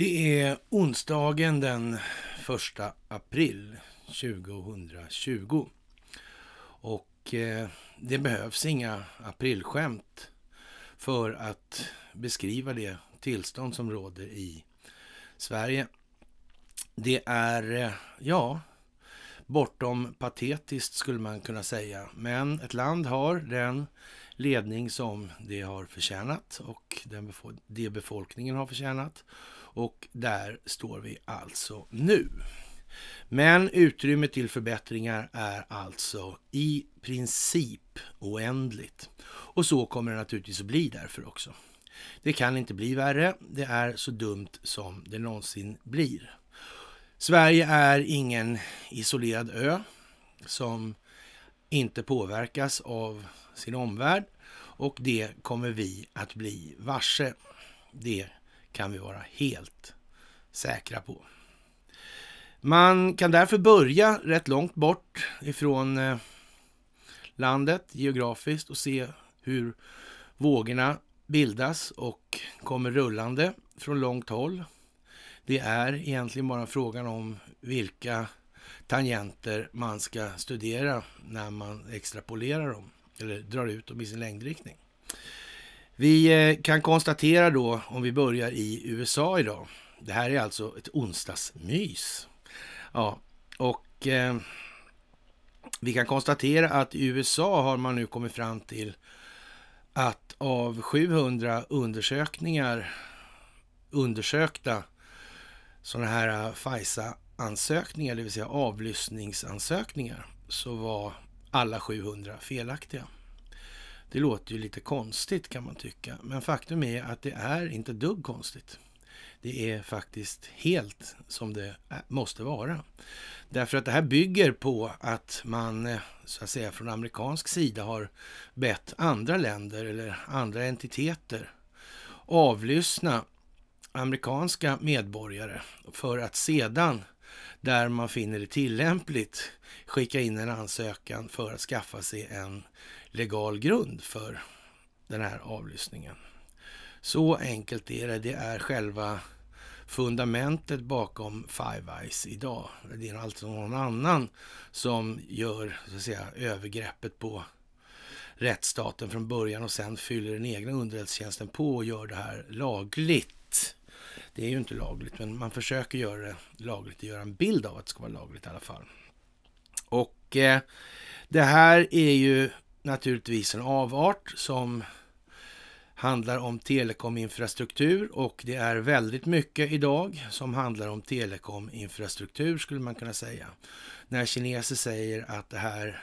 Det är onsdagen den 1 april 2020. Och eh, det behövs inga aprilskämt för att beskriva det tillstånd som råder i Sverige. Det är, eh, ja, bortom patetiskt skulle man kunna säga. Men ett land har den ledning som det har förtjänat och det befolkningen har förtjänat och där står vi alltså nu. Men utrymmet till förbättringar är alltså i princip oändligt. Och så kommer det naturligtvis att bli därför också. Det kan inte bli värre. Det är så dumt som det någonsin blir. Sverige är ingen isolerad ö som inte påverkas av sin omvärld och det kommer vi att bli varse. Det kan vi vara helt säkra på. Man kan därför börja rätt långt bort ifrån eh, landet geografiskt och se hur vågorna bildas och kommer rullande från långt håll. Det är egentligen bara frågan om vilka tangenter man ska studera när man extrapolerar dem eller drar ut dem i sin längdriktning. Vi eh, kan konstatera då, om vi börjar i USA idag. Det här är alltså ett onsdagsmys. Ja, och eh, vi kan konstatera att i USA har man nu kommit fram till att av 700 undersökningar undersökta sådana här eh, FISA-ansökningar, det vill säga avlyssningsansökningar, så var alla 700 felaktiga. Det låter ju lite konstigt kan man tycka, men faktum är att det är inte dugg konstigt. Det är faktiskt helt som det måste vara. Därför att det här bygger på att man eh, så att säga från amerikansk sida har bett andra länder eller andra entiteter avlyssna amerikanska medborgare för att sedan där man finner det tillämpligt skicka in en ansökan för att skaffa sig en legal grund för den här avlyssningen. Så enkelt är det. Det är själva fundamentet bakom Five Eyes idag. Det är alltså någon annan som gör så att säga, övergreppet på rättsstaten från början och sen fyller den egna underrättelsetjänsten på och gör det här lagligt. Det är ju inte lagligt, men man försöker göra det lagligt och göra en bild av att det ska vara lagligt i alla fall. Och eh, det här är ju naturligtvis en avart som handlar om telekominfrastruktur och det är väldigt mycket idag som handlar om telekominfrastruktur skulle man kunna säga. När kineser säger att det här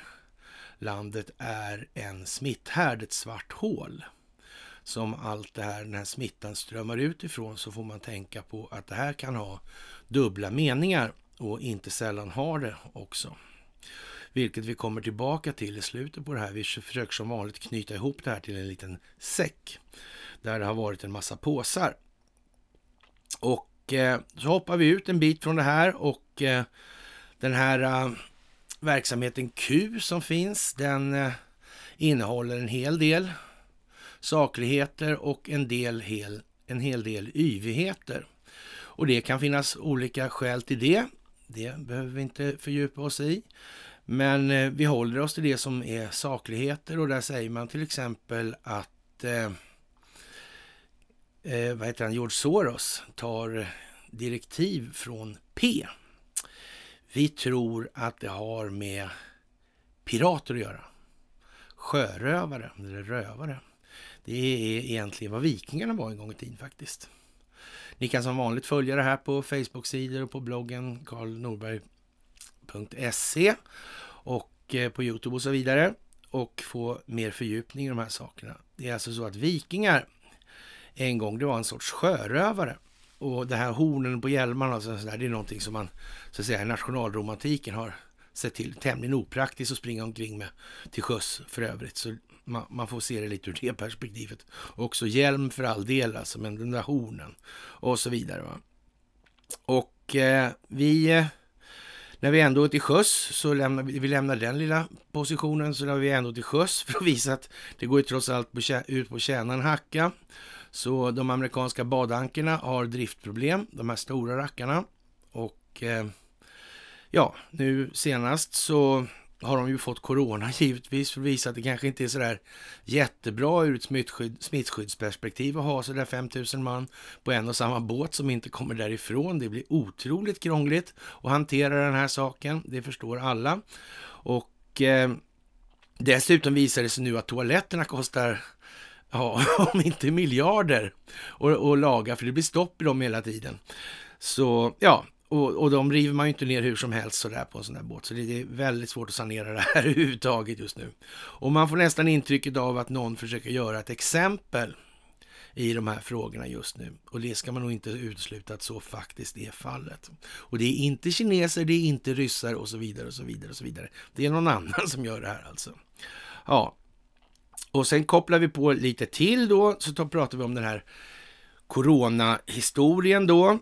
landet är en smitthärd, ett svart hål som allt det här, den här smittan strömmar utifrån, så får man tänka på att det här kan ha dubbla meningar och inte sällan har det också vilket vi kommer tillbaka till i slutet på det här. Vi försöker som vanligt knyta ihop det här till en liten säck där det har varit en massa påsar. Och eh, så hoppar vi ut en bit från det här och eh, den här eh, verksamheten Q som finns, den eh, innehåller en hel del sakligheter och en, del hel, en hel del yvigheter. Och det kan finnas olika skäl till det. Det behöver vi inte fördjupa oss i. Men eh, vi håller oss till det som är sakligheter och där säger man till exempel att eh, eh, vad heter han, George Soros tar direktiv från P. Vi tror att det har med pirater att göra. Sjörövare, eller rövare. Det är egentligen vad vikingarna var en gång i tiden faktiskt. Ni kan som vanligt följa det här på Facebook-sidor och på bloggen karlnorberg.se och eh, på Youtube och så vidare och få mer fördjupning i de här sakerna. Det är alltså så att vikingar en gång det var en sorts sjörövare. Och det här hornen på hjälmarna och sådär, det är någonting som man så att säga i nationalromantiken har sett till. Tämligen opraktiskt att springa omkring med till sjöss för övrigt. Så man, man, får se det lite ur det perspektivet. Också hjälm för all del alltså, men den där hornen och så vidare. Va? Och eh, vi eh, när vi ändå är till sjöss, så lämnar vi, vi lämnar den lilla positionen, så när vi ändå till sjöss för att visa att det går ju trots allt på, ut på tjänaren hacka. Så de amerikanska badankerna har driftproblem, de här stora rackarna. Och eh, ja, nu senast så har de ju fått corona givetvis för att visa att det kanske inte är sådär jättebra ur ett smittskydd, smittskyddsperspektiv att ha sådär 5000 man på en och samma båt som inte kommer därifrån. Det blir otroligt krångligt att hantera den här saken. Det förstår alla. Och eh, dessutom visar det sig nu att toaletterna kostar ja, om inte miljarder att laga, för det blir stopp i dem hela tiden. Så ja, och, och de river man ju inte ner hur som helst sådär på en sån där båt. Så det är väldigt svårt att sanera det här överhuvudtaget just nu. Och man får nästan intrycket av att någon försöker göra ett exempel i de här frågorna just nu. Och det ska man nog inte utesluta att så faktiskt är fallet. Och det är inte kineser, det är inte ryssar och så vidare och så vidare och så vidare. Det är någon annan som gör det här alltså. Ja, och sen kopplar vi på lite till då, så pratar vi om den här coronahistorien då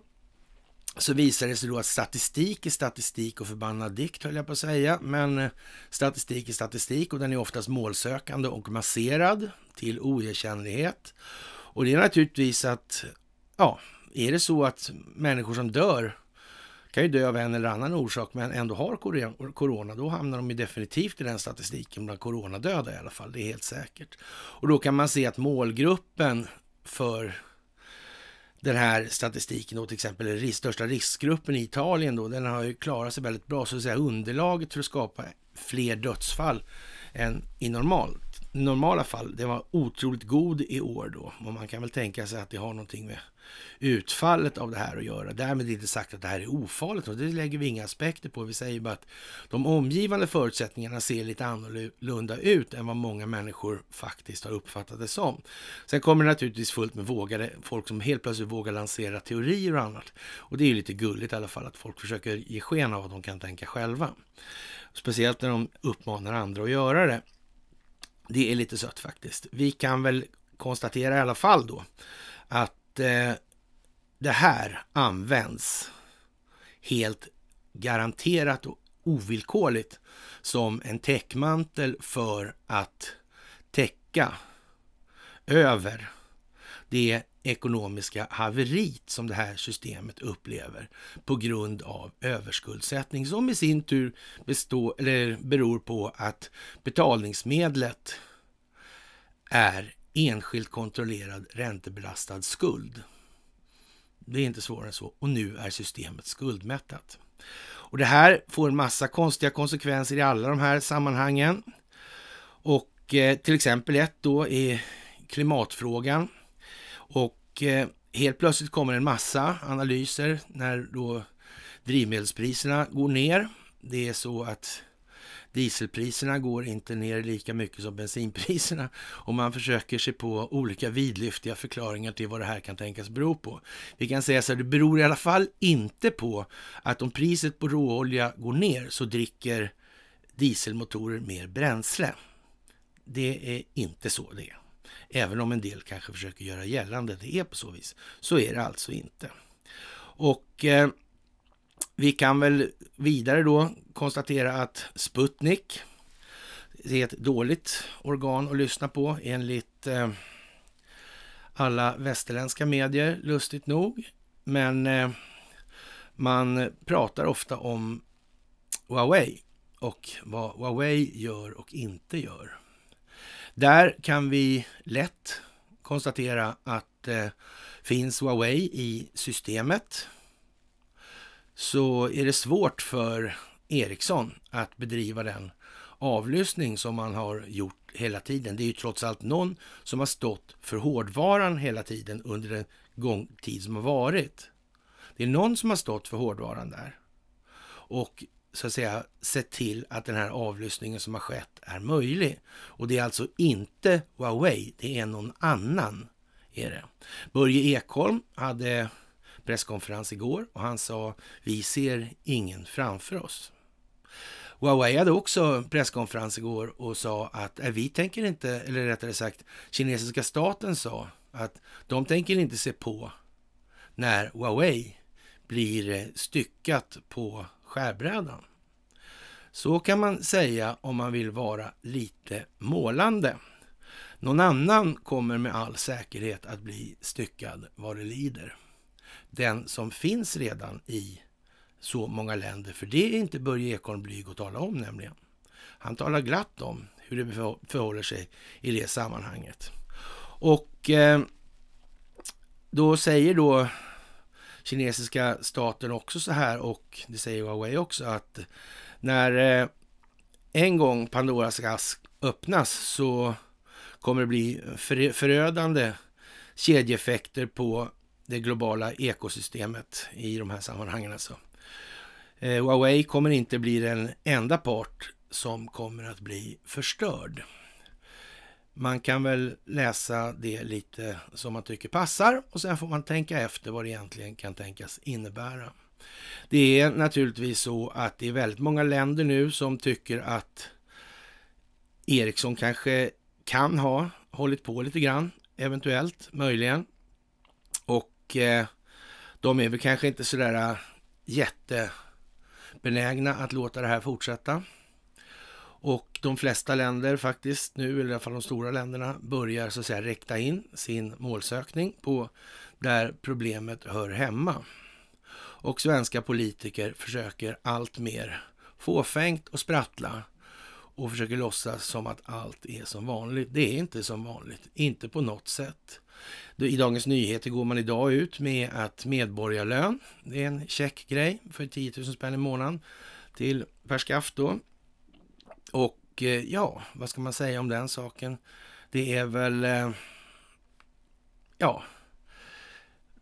så visade det sig då att statistik är statistik och förbannad dikt, höll jag på att säga. Men eh, statistik är statistik och den är oftast målsökande och masserad till oigenkännlighet. Och det är naturligtvis att, ja, är det så att människor som dör kan ju dö av en eller annan orsak, men ändå har corona, då hamnar de ju definitivt i den statistiken bland coronadöda i alla fall, det är helt säkert. Och då kan man se att målgruppen för den här statistiken då, till exempel den största riskgruppen i Italien då, den har ju klarat sig väldigt bra, så att säga underlaget för att skapa fler dödsfall än i normalt, normala fall, det var otroligt god i år då och man kan väl tänka sig att det har någonting med utfallet av det här att göra. Därmed inte sagt att det här är ofarligt, och det lägger vi inga aspekter på. Vi säger bara att de omgivande förutsättningarna ser lite annorlunda ut än vad många människor faktiskt har uppfattat det som. Sen kommer det naturligtvis fullt med vågade, folk som helt plötsligt vågar lansera teorier och annat. Och det är ju lite gulligt i alla fall att folk försöker ge sken av att de kan tänka själva. Speciellt när de uppmanar andra att göra det. Det är lite sött faktiskt. Vi kan väl konstatera i alla fall då att eh, det här används helt garanterat och ovillkorligt som en täckmantel för att täcka över det ekonomiska haverit som det här systemet upplever på grund av överskuldsättning som i sin tur består, eller beror på att betalningsmedlet är enskilt kontrollerad räntebelastad skuld. Det är inte svårare än så. Och nu är systemet skuldmättat. Och det här får en massa konstiga konsekvenser i alla de här sammanhangen. Och eh, till exempel ett då är klimatfrågan. Och eh, helt plötsligt kommer en massa analyser när då drivmedelspriserna går ner. Det är så att Dieselpriserna går inte ner lika mycket som bensinpriserna och man försöker sig på olika vidlyftiga förklaringar till vad det här kan tänkas bero på. Vi kan säga så här, det beror i alla fall inte på att om priset på råolja går ner så dricker dieselmotorer mer bränsle. Det är inte så det är. Även om en del kanske försöker göra gällande att det är på så vis, så är det alltså inte. Och eh, vi kan väl vidare då konstatera att Sputnik är ett dåligt organ att lyssna på enligt eh, alla västerländska medier, lustigt nog. Men eh, man pratar ofta om Huawei och vad Huawei gör och inte gör. Där kan vi lätt konstatera att eh, finns Huawei i systemet så är det svårt för Ericsson att bedriva den avlyssning som man har gjort hela tiden. Det är ju trots allt någon som har stått för hårdvaran hela tiden under den gångtid som har varit. Det är någon som har stått för hårdvaran där och så att säga sett till att den här avlyssningen som har skett är möjlig. Och det är alltså inte Huawei, det är någon annan. Är det. Börje Ekholm hade presskonferens igår och han sa vi ser ingen framför oss. Huawei hade också presskonferens igår och sa att äh, vi tänker inte, eller rättare sagt kinesiska staten sa att de tänker inte se på när Huawei blir eh, styckat på skärbrädan. Så kan man säga om man vill vara lite målande. Någon annan kommer med all säkerhet att bli styckad vad det lider den som finns redan i så många länder. För det är inte Börje Ekholm blyg att tala om nämligen. Han talar glatt om hur det förhåller sig i det sammanhanget. Och eh, då säger då kinesiska staten också så här och det säger Huawei också att när eh, en gång Pandoras ask öppnas så kommer det bli förödande kedjeeffekter på det globala ekosystemet i de här sammanhangen. Alltså. Eh, Huawei kommer inte bli den enda part som kommer att bli förstörd. Man kan väl läsa det lite som man tycker passar och sen får man tänka efter vad det egentligen kan tänkas innebära. Det är naturligtvis så att det är väldigt många länder nu som tycker att Ericsson kanske kan ha hållit på lite grann, eventuellt, möjligen, och eh, de är väl kanske inte sådär eh, jättebenägna att låta det här fortsätta. Och de flesta länder faktiskt nu, eller i alla fall de stora länderna, börjar så att säga räkta in sin målsökning på där problemet hör hemma. Och svenska politiker försöker allt mer fåfängt och sprattla och försöker låtsas som att allt är som vanligt. Det är inte som vanligt, inte på något sätt. I Dagens Nyheter går man idag ut med att medborgarlön, det är en checkgrej för 10 000 spänn i månaden till per skaft då. Och eh, ja, vad ska man säga om den saken? Det är väl, eh, ja,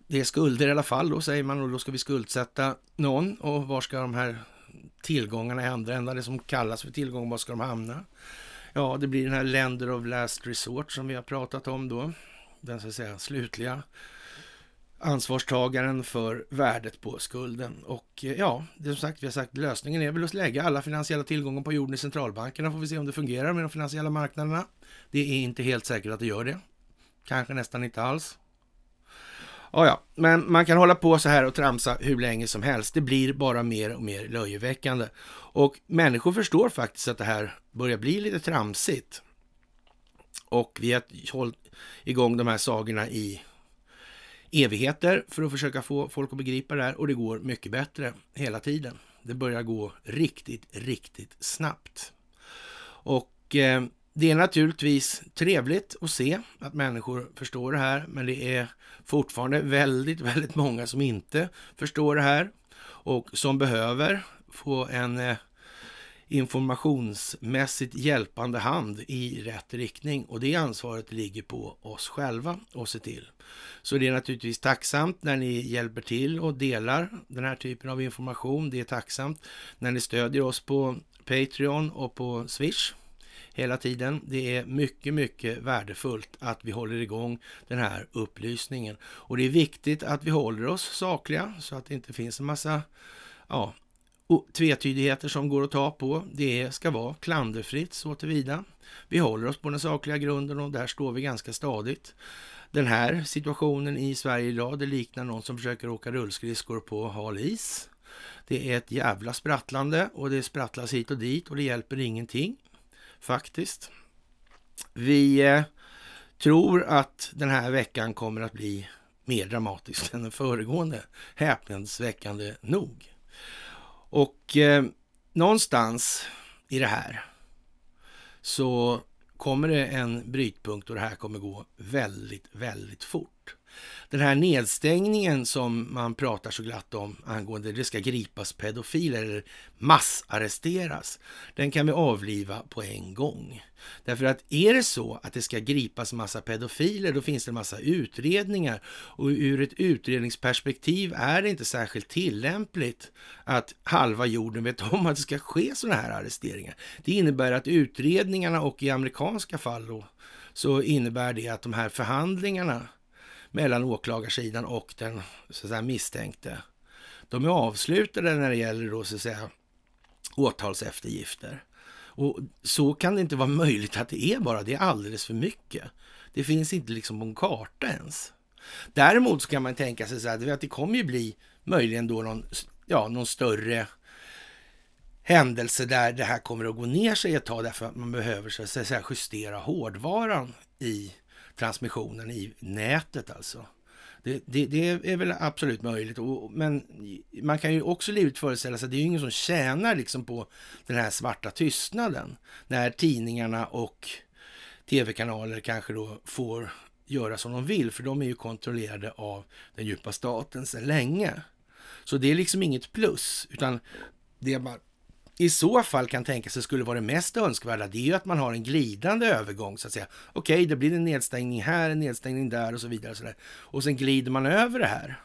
det är skulder i alla fall då säger man och då ska vi skuldsätta någon och var ska de här tillgångarna i andra ändan, det som kallas för tillgång, var ska de hamna? Ja, det blir den här länder of last resort som vi har pratat om då. Den så att säga slutliga ansvarstagaren för värdet på skulden. Och eh, ja, det är som sagt, vi har sagt lösningen är väl att lägga alla finansiella tillgångar på jorden i centralbankerna. Får vi se om det fungerar med de finansiella marknaderna. Det är inte helt säkert att det gör det. Kanske nästan inte alls. Ja, ja, men man kan hålla på så här och tramsa hur länge som helst. Det blir bara mer och mer löjeväckande. Och människor förstår faktiskt att det här börjar bli lite tramsigt. Och vi har hållit igång de här sagorna i evigheter för att försöka få folk att begripa det här och det går mycket bättre hela tiden. Det börjar gå riktigt, riktigt snabbt. Och eh, det är naturligtvis trevligt att se att människor förstår det här, men det är fortfarande väldigt, väldigt många som inte förstår det här och som behöver få en eh, informationsmässigt hjälpande hand i rätt riktning och det ansvaret ligger på oss själva att se till. Så det är naturligtvis tacksamt när ni hjälper till och delar den här typen av information. Det är tacksamt när ni stödjer oss på Patreon och på Swish hela tiden. Det är mycket, mycket värdefullt att vi håller igång den här upplysningen. Och det är viktigt att vi håller oss sakliga så att det inte finns en massa ja, tvetydigheter som går att ta på. Det ska vara klanderfritt så tillvida. Vi håller oss på den sakliga grunden och där står vi ganska stadigt. Den här situationen i Sverige idag, det liknar någon som försöker åka rullskridskor på hal is. Det är ett jävla sprattlande och det sprattlas hit och dit och det hjälper ingenting faktiskt. Vi eh, tror att den här veckan kommer att bli mer dramatisk än den föregående, häpnadsväckande nog. Och eh, någonstans i det här så kommer det en brytpunkt och det här kommer gå väldigt, väldigt fort. Den här nedstängningen som man pratar så glatt om angående det ska gripas pedofiler eller massarresteras, den kan vi avliva på en gång. Därför att är det så att det ska gripas massa pedofiler, då finns det en massa utredningar och ur ett utredningsperspektiv är det inte särskilt tillämpligt att halva jorden vet om att det ska ske sådana här arresteringar. Det innebär att utredningarna och i amerikanska fall då, så innebär det att de här förhandlingarna mellan åklagarsidan och den så säga, misstänkte. De är avslutade när det gäller då, så att säga, åtalseftergifter. Och så kan det inte vara möjligt att det är bara, det är alldeles för mycket. Det finns inte liksom på en karta ens. Däremot så kan man tänka sig så här, att det kommer ju bli möjligen då någon, ja, någon större händelse där det här kommer att gå ner sig ett tag därför att man behöver så att säga, justera hårdvaran i transmissionen i nätet alltså. Det, det, det, är väl absolut möjligt, och, men man kan ju också livligt föreställa sig att det är ju ingen som tjänar liksom på den här svarta tystnaden när tidningarna och tv-kanaler kanske då får göra som de vill, för de är ju kontrollerade av den djupa staten sedan länge. Så det är liksom inget plus, utan det är bara i så fall kan tänka sig skulle vara det mest önskvärda, det är ju att man har en glidande övergång så att säga. Okej, det blir en nedstängning här, en nedstängning där och så vidare. Och, så där. och sen glider man över det här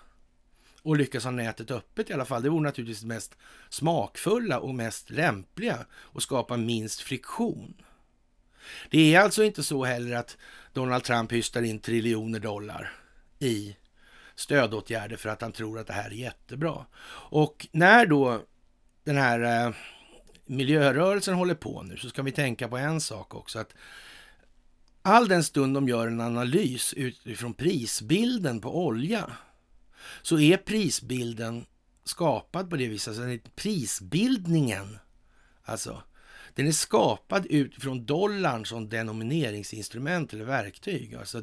och lyckas ha nätet öppet i alla fall. Det vore naturligtvis det mest smakfulla och mest lämpliga och skapa minst friktion. Det är alltså inte så heller att Donald Trump hystar in triljoner dollar i stödåtgärder för att han tror att det här är jättebra. Och när då den här eh, miljörörelsen håller på nu så ska vi tänka på en sak också. att All den stund de gör en analys utifrån prisbilden på olja så är prisbilden skapad på det viset. Alltså prisbildningen, alltså, den är skapad utifrån dollarn som denomineringsinstrument eller verktyg. Alltså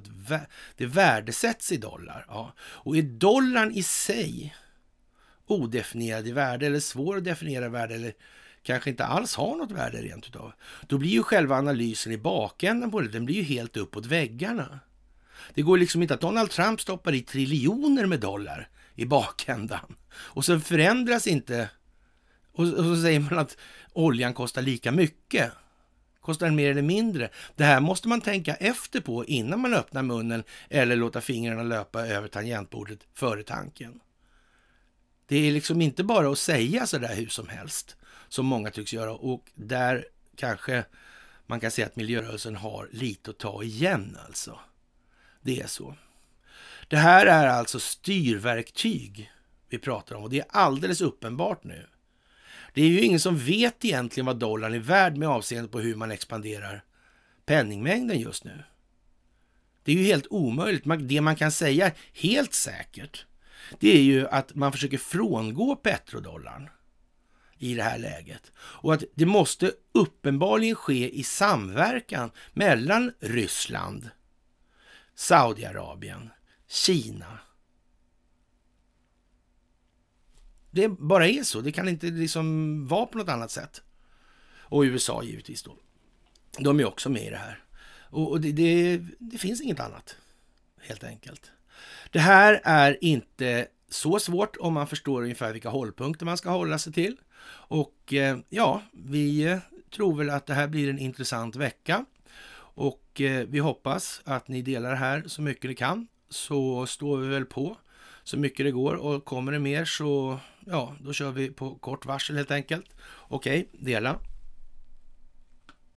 det värdesätts i dollar. Ja. Och är dollarn i sig odefinierad i värde eller svår att definiera värde eller kanske inte alls har något värde rent utav. Då blir ju själva analysen i bakändan på det, den blir ju helt uppåt väggarna. Det går liksom inte att Donald Trump stoppar i triljoner med dollar i bakändan och sen förändras inte och, och så säger man att oljan kostar lika mycket. Kostar den mer eller mindre? Det här måste man tänka efter på innan man öppnar munnen eller låta fingrarna löpa över tangentbordet före tanken. Det är liksom inte bara att säga sådär hur som helst, som många tycks göra. Och där kanske man kan säga att miljörörelsen har lite att ta igen alltså. Det är så. Det här är alltså styrverktyg vi pratar om och det är alldeles uppenbart nu. Det är ju ingen som vet egentligen vad dollarn är värd med avseende på hur man expanderar penningmängden just nu. Det är ju helt omöjligt. Det man kan säga helt säkert, det är ju att man försöker frångå petrodollarn i det här läget. Och att det måste uppenbarligen ske i samverkan mellan Ryssland, Saudiarabien, Kina. Det bara är så. Det kan inte liksom vara på något annat sätt. Och USA givetvis då. De är också med i det här. Och, det, det, det finns inget annat, helt enkelt. Det här är inte så svårt om man förstår ungefär vilka hållpunkter man ska hålla sig till. Och eh, ja, vi eh, tror väl att det här blir en intressant vecka. Och eh, vi hoppas att ni delar det här så mycket ni kan. Så står vi väl på så mycket det går och kommer det mer så ja, då kör vi på kort varsel helt enkelt. Okej, dela.